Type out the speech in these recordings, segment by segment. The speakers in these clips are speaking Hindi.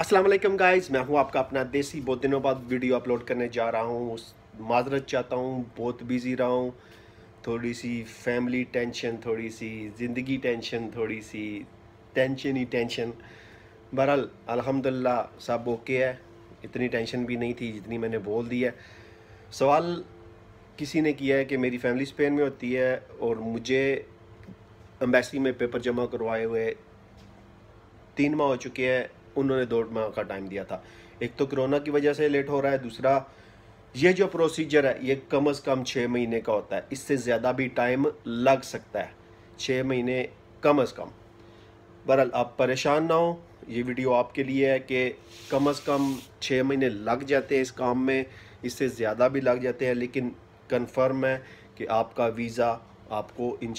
अस्सलाम वालेकुम गाइस मैं हूं आपका अपना देसी बहुत दिनों बाद वीडियो अपलोड करने जा रहा हूं उस माजरत चाहता हूं बहुत बिजी रहा हूं थोड़ी सी फैमिली टेंशन थोड़ी सी ज़िंदगी टेंशन थोड़ी सी टेंशन ही टेंशन बहरहाल अल्हम्दुलिल्लाह सब ओके है इतनी टेंशन भी नहीं थी जितनी मैंने बोल दी है सवाल किसी ने किया है कि मेरी फैमिली स्पेन में होती है और मुझे एम्बेसी में पेपर जमा करवाए हुए तीन माह हो चुके हैं उन्होंने दो माह का टाइम दिया था एक तो कोरोना की वजह से लेट हो रहा है दूसरा ये जो प्रोसीजर है ये कम अज़ कम छः महीने का होता है इससे ज़्यादा भी टाइम लग सकता है छः महीने कम अज़ कम बहरहाल आप परेशान ना हो ये वीडियो आपके लिए है कि कम अज़ कम छः महीने लग जाते हैं इस काम में इससे ज़्यादा भी लग जाते हैं लेकिन कन्फर्म है कि आपका वीज़ा आपको इन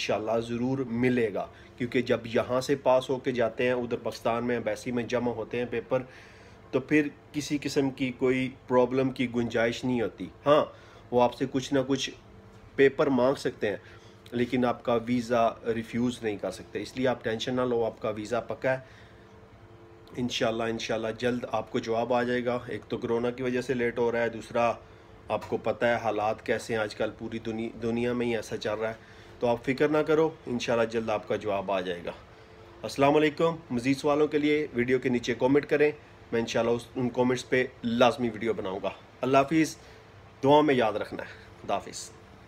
ज़रूर मिलेगा क्योंकि जब यहाँ से पास होके जाते हैं उधर पाकिस्तान में बैसी में जमा होते हैं पेपर तो फिर किसी किस्म की कोई प्रॉब्लम की गुंजाइश नहीं होती हाँ वो आपसे कुछ ना कुछ पेपर मांग सकते हैं लेकिन आपका वीज़ा रिफ्यूज़ नहीं कर सकते इसलिए आप टेंशन ना लो आपका वीज़ा पक्का है इन इनशाला जल्द आपको जवाब आ जाएगा एक तो कोरोना की वजह से लेट हो रहा है दूसरा आपको पता है हालात कैसे हैं आजकल पूरी दुनिया में ही ऐसा चल रहा है तो आप फिक्र ना करो इन जल्द आपका जवाब आ जाएगा असलम मज़ीद सवालों के लिए वीडियो के नीचे कॉमेंट करें मैं इंशाल्लाह उस उन कॉमेंट्स पर लाजमी वीडियो बनाऊँगा अल्लाह हाफिज़ दुआ में याद रखना है खुदाफिज़